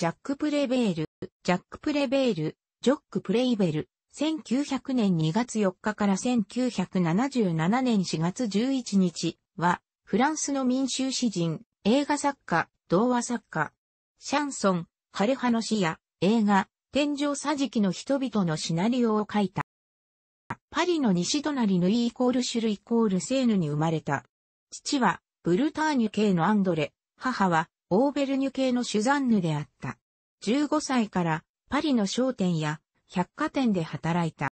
ジャック・プレベール、ジャック・プレベール、ジョック・プレイベル、1900年2月4日から1977年4月11日は、フランスの民衆詩人、映画作家、童話作家、シャンソン、枯葉の詩や映画、天井桟敷の人々のシナリオを書いた。パリの西隣ヌイイコールシュルイコールセーヌに生まれた。父は、ブルターニュ系のアンドレ、母は、オーベルニュ系のシュザンヌであった。15歳からパリの商店や百貨店で働いた。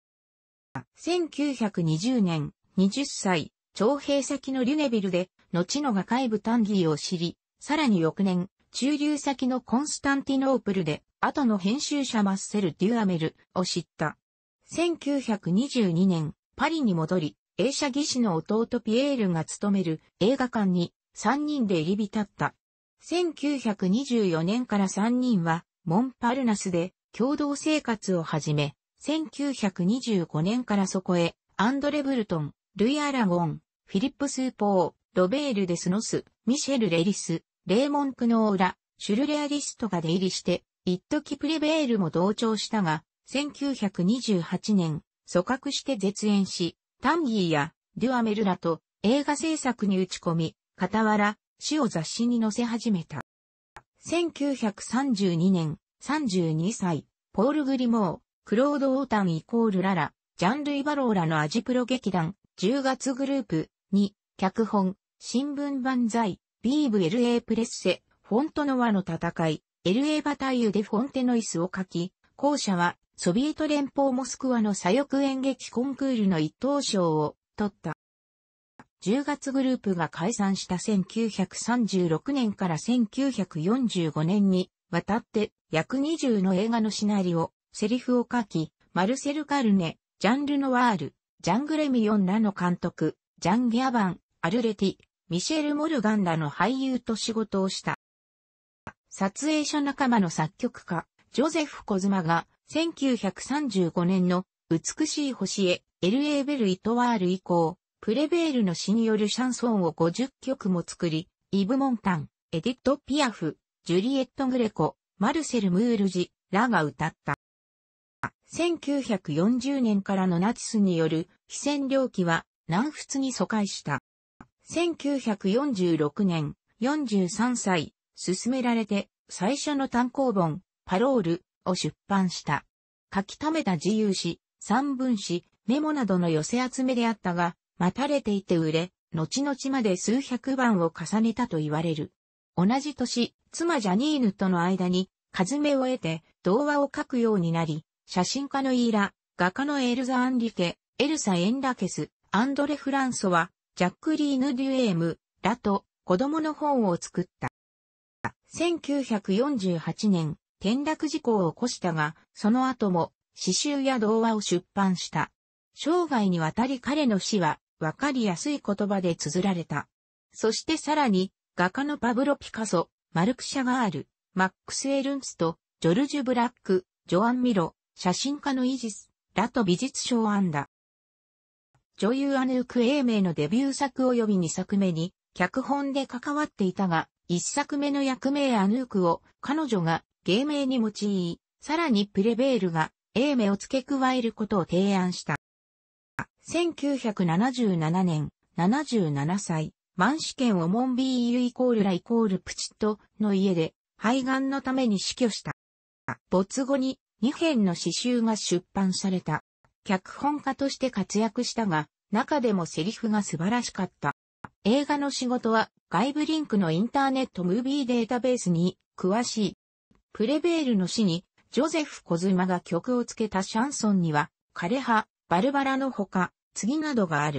1920年、20歳、徴兵先のリュネビルで、後の画界部タンギーを知り、さらに翌年、中流先のコンスタンティノープルで、後の編集者マッセル・デュアメルを知った。1922年、パリに戻り、映写技師の弟ピエールが勤める映画館に3人で入り浸った。1924年から3人は、モンパルナスで共同生活を始め、1925年からそこへ、アンドレ・ブルトン、ルイ・アラゴン、フィリップ・スーポー、ロベール・デスノス、ミシェル・レリス、レーモン・クノーラ、シュルレアリストが出入りして、一時プレベールも同調したが、1928年、組閣して絶縁し、タンギーやデュアメルラと映画制作に打ち込み、傍ら、詩を雑誌に載せ始めた。1932年、32歳、ポール・グリモー、クロード・オータンイコール・ララ、ジャンルイ・バローラのアジプロ劇団、10月グループ、に、脚本、新聞万歳、ビーブ LA プレッセ、フォントノワの戦い、LA バタイユデ・フォンテノイスを書き、後者は、ソビエト連邦モスクワの左翼演劇コンクールの一等賞を取った。10月グループが解散した1936年から1945年にわたって約20の映画のシナリオ、セリフを書き、マルセル・カルネ、ジャンル・ノワール、ジャン・グレミヨンらの監督、ジャン・ギャバン、アルレティ、ミシェル・モルガンらの俳優と仕事をした。撮影所仲間の作曲家、ジョゼフ・コズマが1935年の美しい星へ LA ベル・イトワール以降、プレベールの詩によるシャンソンを50曲も作り、イブ・モンタン、エディット・ピアフ、ジュリエット・グレコ、マルセル・ムールジらが歌った。1940年からのナチスによる非占領期は南仏に疎開した。1946年、43歳、勧められて最初の単行本、パロールを出版した。書き溜めた自由詩、散文詩、メモなどの寄せ集めであったが、待たれていて売れ、後々まで数百番を重ねたと言われる。同じ年、妻ジャニーヌとの間に、数目を得て、童話を書くようになり、写真家のイーラ、画家のエルザ・アンリケ、エルサ・エンラケス、アンドレ・フランソは、ジャックリーヌ・デュエーム、らと、子供の本を作った。1948年、転落事故を起こしたが、その後も、詩集や童話を出版した。生涯にわたり彼の死は、わかりやすい言葉で綴られた。そしてさらに、画家のパブロ・ピカソ、マルク・シャガール、マックス・エルンスト、ジョルジュ・ブラック、ジョアン・ミロ、写真家のイジス、ラと美術賞案だ。女優アヌーク・エーメイのデビュー作及び2作目に、脚本で関わっていたが、1作目の役名アヌークを彼女が芸名に用い、さらにプレベールがエーメを付け加えることを提案した。1977年、77歳、満試験をモンビーユイコールライコールプチットの家で、肺がんのために死去した。没後に2編の詩集が出版された。脚本家として活躍したが、中でもセリフが素晴らしかった。映画の仕事は外部リンクのインターネットムービーデータベースに詳しい。プレベールの詩にジョゼフ・コズマが曲をつけたシャンソンには、枯葉、バルバラのほか、次などがある。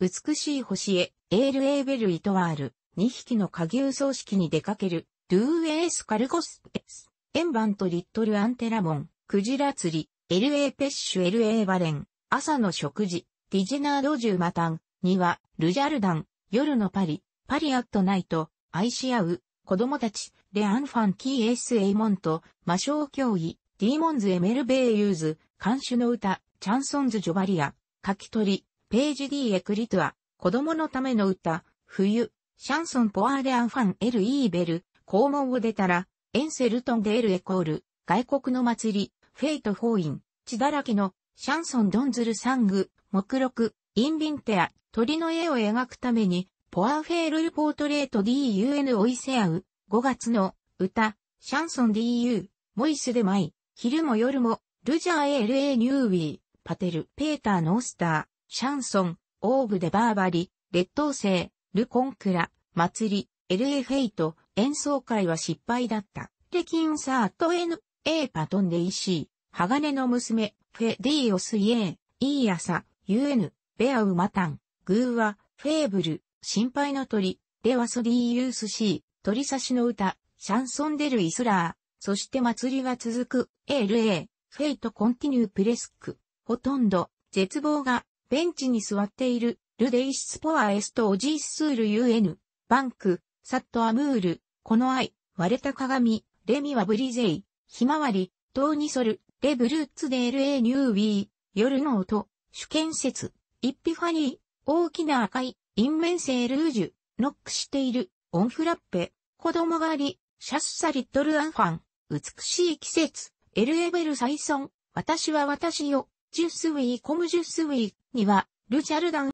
美しい星へ、エール・エーベル・イトワール、2匹の下牛葬式に出かける、ルーエース・カルゴス・エス、バント・リットル・アンテラモン、クジラ釣り、エルエーペッシュ・エルエーバレン、朝の食事、ディジナード・ジュー・マタン、には、ルジャルダン、夜のパリ、パリアット・ナイト、愛し合う、子供たち、レアン・ファン・キー・エース・エイモンと、魔性競技、ディーモンズ・エメル・ベイユーズ、監守の歌、チャンソンズ・ジョバリア、書き取り、ページ D エクリトゥア、子供のための歌、冬、シャンソン・ポアーデ・アンファン・エル・イーベル、校門を出たら、エンセルトン・デール・エコール、外国の祭り、フェイト・フォーイン、血だらけの、シャンソン・ドンズル・サング、目録、インビンテア、鳥の絵を描くために、ポアフェール・ポートレート DUN オイセアウ、5月の、歌、シャンソン DU、モイスデ・マイ、昼も夜も、ルジャーエエーニューウィー。パテル、ペーター・ノースター、シャンソン、オーブ・デ・バーバリ、劣等生、ル・コンクラ、祭り、LA フェイト、演奏会は失敗だった。レキンサート N、A パトンデイシー、鋼の娘、フェディオスイエー、イーアサ、UN、ベアウマタン、グーワ、フェーブル、心配の鳥、デワソディーユースシー、鳥刺しの歌、シャンソンデルイスラー、そして祭りは続く、LA、フェイトコンティニュープレスク。ほとんど、絶望が、ベンチに座っている、ルデイスポアエストオジースールユエヌ、バンク、サットアムール、この愛、割れた鏡、レミはブリゼイ、ひまわり、トーニソル、レブルーツデールエ・ニューウィー、夜の音、主建設、イッピファニー、大きな赤い、インメンセールージュ、ノックしている、オンフラッペ、子供狩り、シャッサリットルアンファン、美しい季節、エルエベルサイソン、私は私よ、ジュスウィーコムジュスウィーには、ルチャルダン。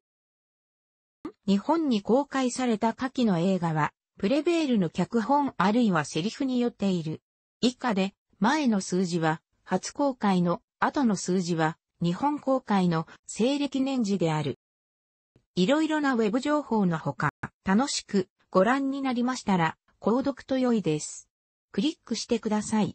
日本に公開された下記の映画は、プレベールの脚本あるいはセリフによっている。以下で、前の数字は、初公開の、後の数字は、日本公開の西暦年次である。いろいろなウェブ情報のほか、楽しくご覧になりましたら、購読と良いです。クリックしてください。